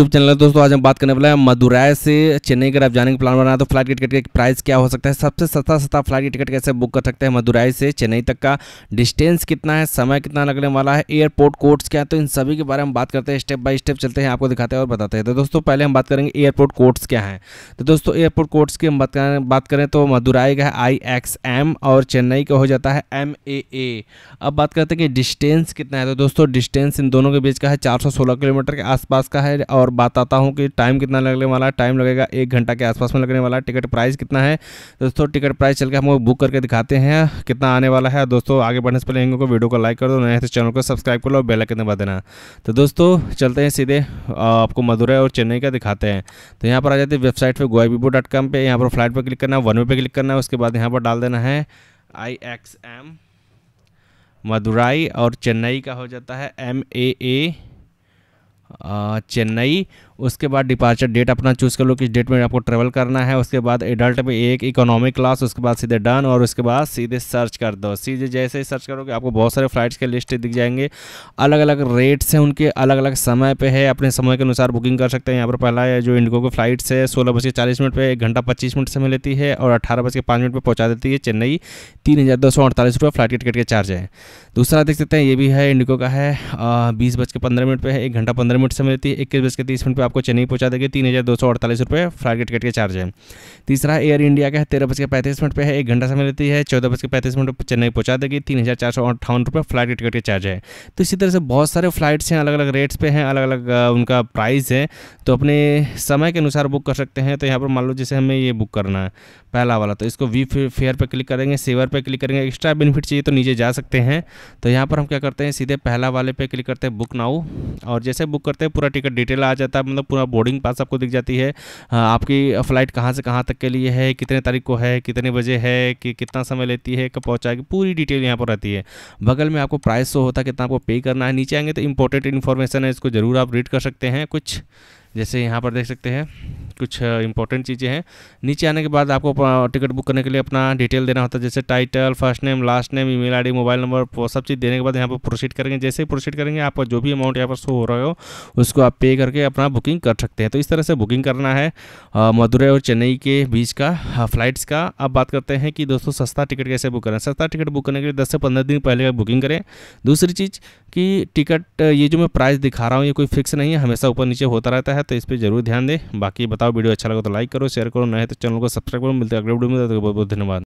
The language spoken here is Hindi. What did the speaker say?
YouTube चैनल है दोस्तों आज हम बात करने वाले हैं मदुराई से चेन्नई अगर आप जाने तो का प्लान बना तो फ्लाइट टिकट का प्राइस क्या हो सकता है सबसे सस्ता सस्ता फ्लाइट की टिकट कैसे बुक कर सकते हैं मदुराई से चेन्नई तक का डिस्टेंस कितना है समय कितना लगने वाला है एयरपोर्ट कोड्स क्या है तो इन सभी के बारे में बात करते हैं स्टेप बाय स्टेप चलते हैं आपको दिखाते हैं और बताते हैं तो दोस्तों पहले हम बात करेंगे एयरपोर्ट कोड्स क्या है तो दोस्तों एयरपोर्ट कोड्स की हम बात करें बात करें तो मदुराई का है आई एक्स एम और चेन्नई का हो जाता है एम ए ए अब बात करते हैं कि डिस्टेंस कितना है तो दोस्तों डिस्टेंस इन दोनों के बीच का है चार किलोमीटर के आसपास का है और और बताता हूँ कि टाइम कितना लगने वाला है टाइम लगेगा एक घंटा के आसपास में लगने वाला टिकट प्राइस कितना है दोस्तों टिकट प्राइस चल के हम बुक करके दिखाते हैं कितना आने वाला है दोस्तों आगे बढ़ने से पहले इनको वीडियो को लाइक कर दो नए चैनल तो को सब्सक्राइब कर लो बेल आइकन दबा देना तो दोस्तों चलते हैं सीधे आपको मदुरई और चेन्नई का दिखाते हैं तो यहाँ पर आ जाते हैं वेबसाइट पर गोवा वीबो डॉट कॉम पर यहाँ पर फ्लाइट पर क्लिक करना है वन वे पर क्लिक करना है उसके बाद यहाँ पर डाल देना है आई एक्स एम मदुराई और चेन्नई का हो जाता है एम ए ए चेन्नई उसके बाद डिपार्चर डेट अपना चूज़ कर लो किस डेट में आपको ट्रेवल करना है उसके बाद एडल्ट में एक इकोनॉमिक क्लास उसके बाद सीधे डन और उसके बाद सीधे सर्च कर दो सीधे जैसे ही सर्च करोगे आपको बहुत सारे फ़्लाइट्स के लिस्ट दिख जाएंगे अलग अलग रेट्स हैं उनके अलग अलग समय पर है अपने समय के अनुसार बुकिंग कर सकते हैं यहाँ पर पहला है जो इंडिगो की फ़्लाइट्स है सोलह बज के चालीस मिनट पर एक घंटा पच्चीस मिनट से मिलती है और अठारह बज के पाँच मिनट पर पहुँचा देती है चेन्नई तीन हज़ार दो सौ अड़तालीस रुपये फ्लाइट टिकट के चार्ज है दूसरा देख सकते हैं ये भी है इंडिगो का है बीस बज के पंद्रह मिनट पर है एक घंटा पंद्रह मिनट से मिलती है इक्कीस बज के तीस मिनट पर आपको चेन्नई पहुँचा देगी तीन हज़ार दो सौ अड़तालीस रुपये फ्लाइट टिकट के चार्ज है तीसरा एयर इंडिया का है तेरह बज के पैंतीस मिनट पर है एक घंटा समय लेती है चौदह बज के पैंतीस मिनट पर चेन्नई पहुँचा देगी तीन हज़ार चार सौ अट्ठावन रुपये फ्लाइट टिकट के चार्ज है तो इसी तरह से बहुत सारे फ्लाइट्स हैं अलग अलग रेट्स पर हैं अलग अलग उनका प्राइस है तो अपने समय के अनुसार बुक कर सकते हैं तो यहाँ पर मान लो जैसे हमें ये बुक करना है पहला वाला तो इसको वी फेयर पर क्लिक करेंगे सेवर पर क्लिक करेंगे एक्स्ट्रा बेनिफिट चाहिए तो नीचे जा सकते हैं तो यहाँ पर हम क्या करते हैं सीधे पहला वाले पे क्लिक करते हैं बुक नाउ और जैसे बुक करते हैं पूरा टिकट डिटेल आ जाता है मतलब पूरा बोर्डिंग पास आपको दिख जाती है आपकी फ़्लाइट कहाँ से कहाँ तक के लिए है कितने तारीख को है कितने बजे है कि कितना समय लेती है कब पहुँचाएगी पूरी डिटेल यहाँ पर रहती है बगल में आपको प्राइस शो होता है कितना आपको पे करना है नीचे आएंगे तो इंपॉर्टेंट इन्फॉर्मेशन है इसको ज़रूर आप रीड कर सकते हैं कुछ जैसे यहाँ पर देख सकते हैं कुछ इंपॉर्टेंट चीज़ें हैं नीचे आने के बाद आपको टिकट बुक करने के लिए अपना डिटेल देना होता है जैसे title first name last name email ID mobile number वो सब चीज़ देने के बाद यहाँ पर प्रोसीड करेंगे जैसे ही प्रोसीड करेंगे आपका जो भी अमाउंट यहाँ पर शो हो रहा हो उसको आप पे करके अपना बुकिंग कर सकते हैं तो इस तरह से बुकिंग करना है मदुरई और चेन्नई के बीच का फ्लाइट्स का अब बात करते हैं कि दोस्तों सस्ता टिकट कैसे बुक करें सस्ता टिकट बुक करने के लिए दस से पंद्रह दिन पहले बुकिंग करें दूसरी चीज़ कि टिकट ये जो मैं प्राइस दिखा रहा हूँ ये कोई फिक्स नहीं है हमेशा ऊपर नीचे होता रहता है तो इस पर जरूर ध्यान दें बाकी बताओ वीडियो अच्छा लगा तो लाइक करो शेयर करो नए तो चैनल को सब्सक्राइब करो मिलते अगले वीडियो में बहुत बहुत धन्यवाद